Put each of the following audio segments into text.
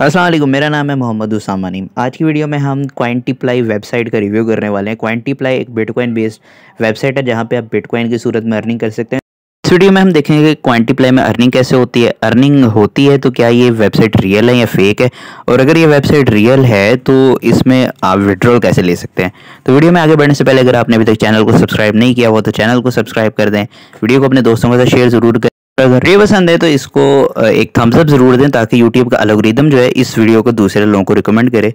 असलम मेरा नाम है मोहम्मद उसामानी आज की वीडियो में हम क्वान्टीप्लाई वेबसाइट का रिव्यू करने वाले हैं क्वान्टीप्लाई एक बिटकॉइन बेस्ड वेबसाइट है जहां पे आप बिटकॉइन की सूरत में अर्निंग कर सकते हैं इस वीडियो में हम देखेंगे कि क्वान्टीप्लाई में अर्निंग कैसे होती है अर्निंग होती है तो क्या ये वेबसाइट रियल है या फेक है और अगर ये वेबसाइट रियल है तो इसमें आप विड्रॉल कैसे ले सकते हैं तो वीडियो में आगे बढ़ने से पहले अगर आपने अभी तक चैनल को सब्सक्राइब नहीं किया हुआ तो चैनल को सब्सक्राइब कर दें वीडियो को अपने दोस्तों के साथ शेयर जरूर करें अगर ये पसंद है तो इसको एक थम्स अप ज़रूर दें ताकि यूट्यूब का रिदम जो है इस वीडियो को दूसरे लोगों को रिकमेंड करे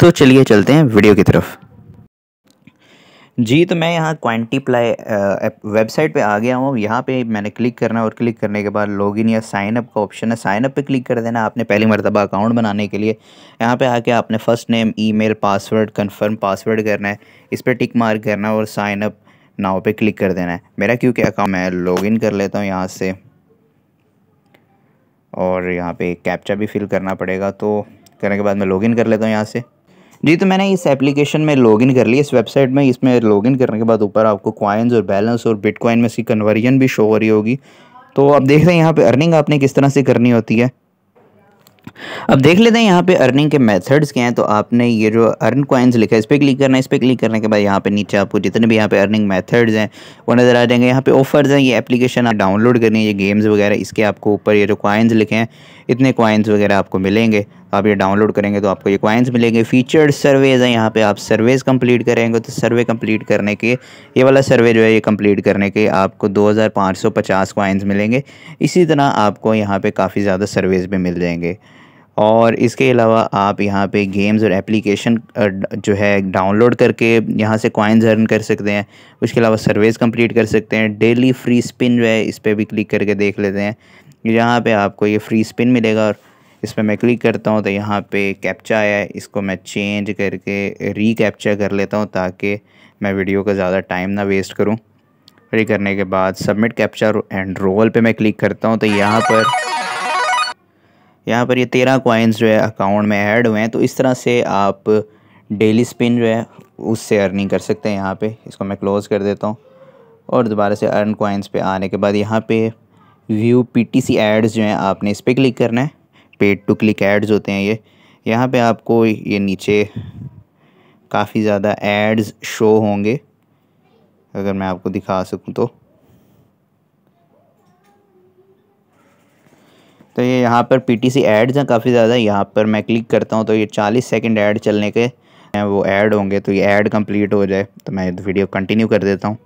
तो चलिए चलते हैं वीडियो की तरफ जी तो मैं यहाँ क्वान्टीप्लाई वेबसाइट पे आ गया हूँ यहाँ पे मैंने क्लिक करना है और क्लिक करने के बाद लॉगिन या साइन अप का ऑप्शन है साइन अप पे क्लिक कर देना आपने पहली मरतबा अकाउंट बनाने के लिए यहाँ पे आके आपने first name email password confirm password करना है इस पर टिक मार्क करना है और साइनअप नाव पर क्लिक कर देना है मेरा क्योंकि अकाउंट मैं लॉगिन कर लेता हूँ यहाँ से और यहाँ पे कैप्चा भी फिल करना पड़ेगा तो करने के बाद मैं लॉगिन कर लेता हूँ यहाँ से जी तो मैंने इस एप्लीकेशन में लॉगिन कर लिया इस वेबसाइट में इसमें लॉगिन करने के बाद ऊपर आपको कॉइन्स और बैलेंस और बिटकॉइन में इसकी कन्वर्जन भी शो हो रही होगी तो आप देख रहे हैं यहाँ पे अर्निंग आपने किस तरह से करनी होती है अब देख लेते हैं यहाँ पे अर्निंग के मेथड्स क्या हैं तो आपने ये जो अर्न कॉइन्स लिखा है इस पर क्लिक करना है इस पर क्लिक करने के बाद यहाँ पे नीचे आपको जितने भी यहाँ पे अर्निंग मेथड्स हैं वो नज़र आ जाएंगे यहाँ पे ऑफर्स हैं ये एप्लीकेशन आप डाउनलोड करनी है ये गेम्स वगैरह इसके आपको ऊपर ये जो कॉइन्स लिखे हैं इतने कॉइन्स वगैरह आपको मिलेंगे आप ये डाउनलोड करेंगे तो आपको ये कॉइन्स मिलेंगे फीचर्ड सर्वेज हैं यहाँ पे आप सर्वेज कंप्लीट करेंगे तो सर्वे कंप्लीट करने के ये वाला सर्वे जो है ये कंप्लीट करने के आपको 2550 कॉइन्स मिलेंगे इसी तरह आपको यहाँ पे काफ़ी ज़्यादा सर्वेज भी मिल जाएंगे और इसके अलावा आप यहाँ पे गेम्स और एप्लीकेशन जो है डाउनलोड करके यहाँ से कॉइन्स अर्न कर सकते हैं उसके अलावा सर्वेज कम्प्लीट कर सकते हैं डेली फ्री स्पिन जो है इस पर भी क्लिक करके देख लेते हैं यहाँ पर आपको ये फ्री स्पिन मिलेगा और इस पर मैं क्लिक करता हूँ तो यहाँ पे कैप्चा आया है इसको मैं चेंज करके री कैप्चा कर लेता हूँ ताकि मैं वीडियो का ज़्यादा टाइम ना वेस्ट करूँ रे करने के बाद सबमिट कैप्चा एंड रोल पे मैं क्लिक करता हूँ तो यहाँ पर यहाँ पर ये तेरह कॉइन्स जो है अकाउंट में ऐड हुए हैं तो इस तरह से आप डेली स्पिन जो है उससे अर्निंग कर सकते हैं यहाँ पे इसको मैं क्लोज़ कर देता हूँ और दोबारा से अर्न कॉइन्स पे आने के बाद यहाँ पे व्यू पीटीसी एड्स जो हैं आपने इस पर क्लिक करना है पेड टू क्लिक एड्स होते हैं ये यहाँ पे आपको ये नीचे काफ़ी ज़्यादा एड्स शो होंगे अगर मैं आपको दिखा सकूँ तो तो ये यहाँ पर पीटीसी एड्स हैं काफ़ी ज़्यादा यहाँ पर मैं क्लिक करता हूँ तो ये चालीस सेकेंड ऐड चलने के वो ऐड होंगे तो ये ऐड कंप्लीट हो जाए तो मैं वीडियो कंटिन्यू कर देता हूँ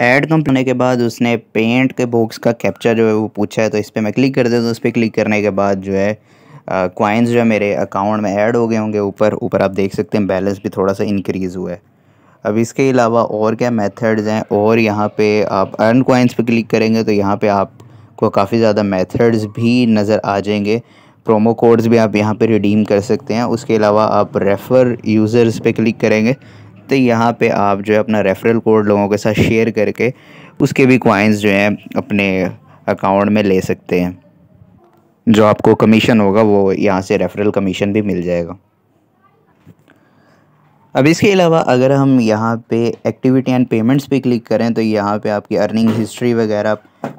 ऐड कम होने के बाद उसने पेंट के बॉक्स का कैप्चर जो है वो पूछा है तो इस पर मैं क्लिक कर देता हूँ तो उस पर क्लिक करने के बाद जो है कॉइन्स जो है मेरे अकाउंट में ऐड हो गए होंगे ऊपर ऊपर आप देख सकते हैं बैलेंस भी थोड़ा सा इंक्रीज़ हुआ है अब इसके अलावा और क्या मेथड्स हैं और यहाँ पे आप अर्न कॉइन्स पे क्लिक करेंगे तो यहाँ पे आपको काफ़ी ज़्यादा मेथड्स भी नज़र आ जाएंगे प्रोमो कोड्स भी आप यहाँ पे रिडीम कर सकते हैं उसके अलावा आप रेफ़र यूज़र्स पे क्लिक करेंगे तो यहाँ पे आप जो है अपना रेफरल कोड लोगों के साथ शेयर करके उसके भी क्वाइंस जो हैं अपने अकाउंट में ले सकते हैं जो आपको कमीशन होगा वो यहाँ से रेफरल कमीशन भी मिल जाएगा अब इसके अलावा अगर हम यहाँ पे एक्टिविटी एंड पेमेंट्स पे क्लिक करें तो यहाँ पे आपकी अर्निंग हिस्ट्री वगैरह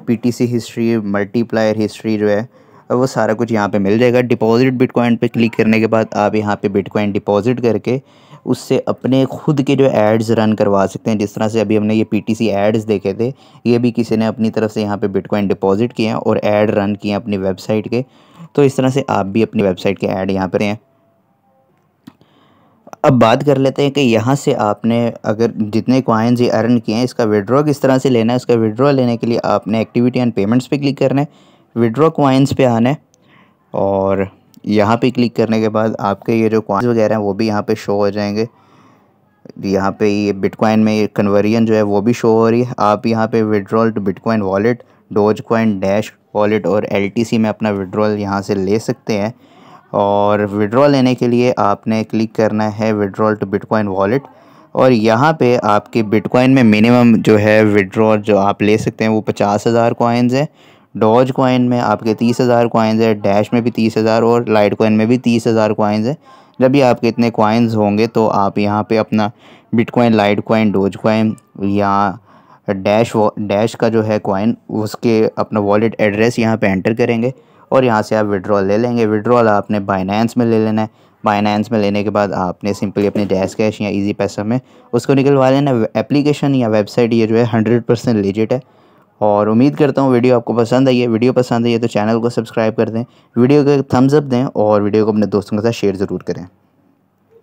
पीटीसी हिस्ट्री मल्टीप्लायर हिस्ट्री जो है वो सारा कुछ यहाँ पे मिल जाएगा डिपॉजिट बिटकॉइन पे क्लिक करने के बाद आप यहाँ पे बिटकॉइन डिपॉजिट करके उससे अपने खुद के जो एड्स रन करवा सकते हैं जिस तरह से अभी हमने ये पीटीसी एड्स देखे थे ये भी किसी ने अपनी तरफ से यहाँ पे बिटकॉइन डिपॉजिट किए हैं और ऐड रन किए हैं अपनी वेबसाइट के तो इस तरह से आप भी अपनी वेबसाइट के ऐड यहाँ पर हैं अब बात कर लेते हैं कि यहाँ से आपने अगर जितने कॉइन्स ये अर्न किए हैं इसका विड्रॉ किस तरह से लेना है इसका विड्रॉ लेने के लिए आपने एक्टिविटी एंड पेमेंट्स पे क्लिक करना है विड्रॉ क्वाइंस पे आना है और यहाँ पे क्लिक करने के बाद आपके ये जो कॉइन्स वगैरह हैं वो भी यहाँ पे शो हो जाएंगे यहाँ पे ये बिटकॉइन में ये कन्वर्जन जो है वो भी शो हो रही है आप यहाँ पे withdrawal to bitcoin wallet doge coin dash wallet और एल में अपना विड्रॉल यहाँ से ले सकते हैं और विड्रॉल लेने के लिए आपने क्लिक करना है विड्रॉल टू बिटकॉइन वॉलेट और यहाँ पे आपके बिटकॉइन में मिनिमम जो है विड्रॉ जो आप ले सकते हैं वो पचास हज़ार कॉइन्स हैं डॉज कॉइन में आपके तीस हज़ार कॉइन्स है डैश में भी तीस हज़ार और लाइट कॉइन में भी तीस हज़ार कॉइन्स है जब भी आपके इतने कॉइन्स होंगे तो आप यहाँ पे अपना bitcoin litecoin doge coin या डैश डैश का जो है कॉइन उसके अपना वॉलेट एड्रेस यहाँ पे एंटर करेंगे और यहाँ से आप विड्रॉल ले लेंगे विड्रॉल आपने बाइनेंस में ले लेना है बाइनेंस में लेने के बाद आपने सिंपली अपने डैश कैश या इजी पैसा में उसको निकलवा लेना एप्लीकेशन या वेबसाइट ये जो है हंड्रेड परसेंट लिजिट है और उम्मीद करता हूँ वीडियो आपको पसंद आई है वीडियो पसंद आई है तो चैनल को सब्सक्राइब कर दें वीडियो को थम्सअप दें और वीडियो को अपने दोस्तों के साथ शेयर ज़रूर करें